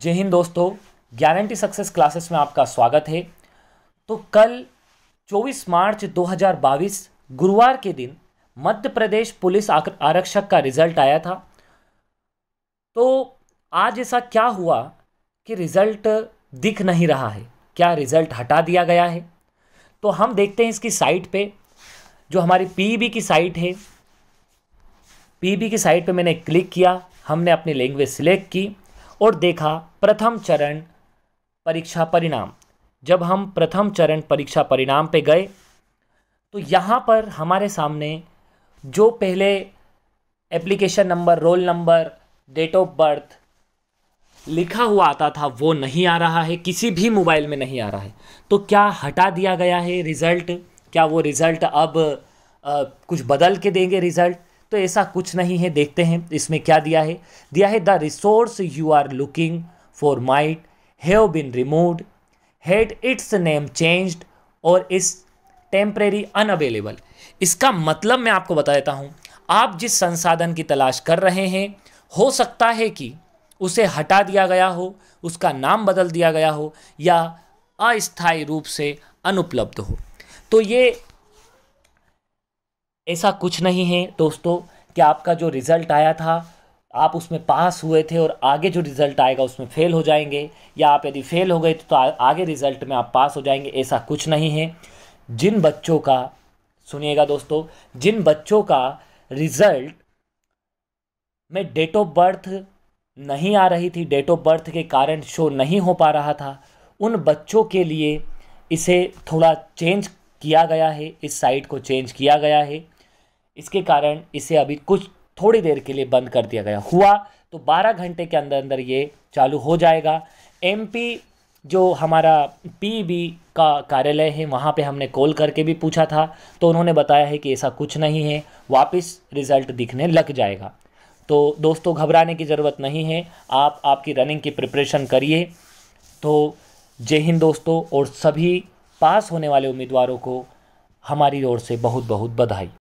जय हिंद दोस्तों guarantee success classes में आपका स्वागत है तो कल 24 मार्च 2022 गुरुवार के दिन मध्य प्रदेश पुलिस आरक्षक का रिजल्ट आया था तो आज ऐसा क्या हुआ कि रिजल्ट दिख नहीं रहा है क्या रिजल्ट हटा दिया गया है तो हम देखते हैं इसकी साइट पे जो हमारी पीईबी की साइट है पीईबी की साइट पे मैंने क्लिक किया हमने अपनी लैंग्वेज सिलेक्ट की और देखा प्रथम चरण परीक्षा परिणाम जब हम प्रथम चरण परीक्षा परिणाम पे गए तो यहाँ पर हमारे सामने जो पहले application number roll number date of birth लिखा हुआ आता था वो नहीं आ रहा है किसी भी मोबाइल में नहीं आ रहा है तो क्या हटा दिया गया है रिज़ल्ट क्या वो रिज़ल्ट अब आ, कुछ बदल के देंगे रिज़ल्ट तो ऐसा कुछ नहीं है देखते हैं इसमें क्या दिया है दिया है the resource you are looking for might have been removed had its name changed और इस टेम्परेरी अनअवेलेबल इसका मतलब मैं आपको बता देता हूँ आप जिस संसाधन की तलाश कर रहे हैं हो सकता है कि उसे हटा दिया गया हो उसका नाम बदल दिया गया हो या अस्थायी रूप से अनुपलब्ध हो तो ये ऐसा कुछ नहीं है दोस्तों कि आपका जो रिज़ल्ट आया था आप उसमें पास हुए थे और आगे जो रिज़ल्ट आएगा उसमें फ़ेल हो जाएंगे या आप यदि फ़ेल हो गए तो आगे रिज़ल्ट में आप पास हो जाएंगे ऐसा कुछ नहीं है जिन बच्चों का सुनिएगा दोस्तों जिन बच्चों का रिज़ल्ट में डेट ऑफ बर्थ नहीं आ रही थी डेट ऑफ बर्थ के कारण शो नहीं हो पा रहा था उन बच्चों के लिए इसे थोड़ा चेंज किया गया है इस साइट को चेंज किया गया है इसके कारण इसे अभी कुछ थोड़ी देर के लिए बंद कर दिया गया हुआ तो 12 घंटे के अंदर अंदर ये चालू हो जाएगा एमपी जो हमारा पीबी का कार्यालय है वहाँ पे हमने कॉल करके भी पूछा था तो उन्होंने बताया है कि ऐसा कुछ नहीं है वापस रिज़ल्ट दिखने लग जाएगा तो दोस्तों घबराने की ज़रूरत नहीं है आप आपकी रनिंग की प्रिपरेशन करिए तो जय हिंद दोस्तों और सभी पास होने वाले उम्मीदवारों को हमारी ओर से बहुत बहुत बधाई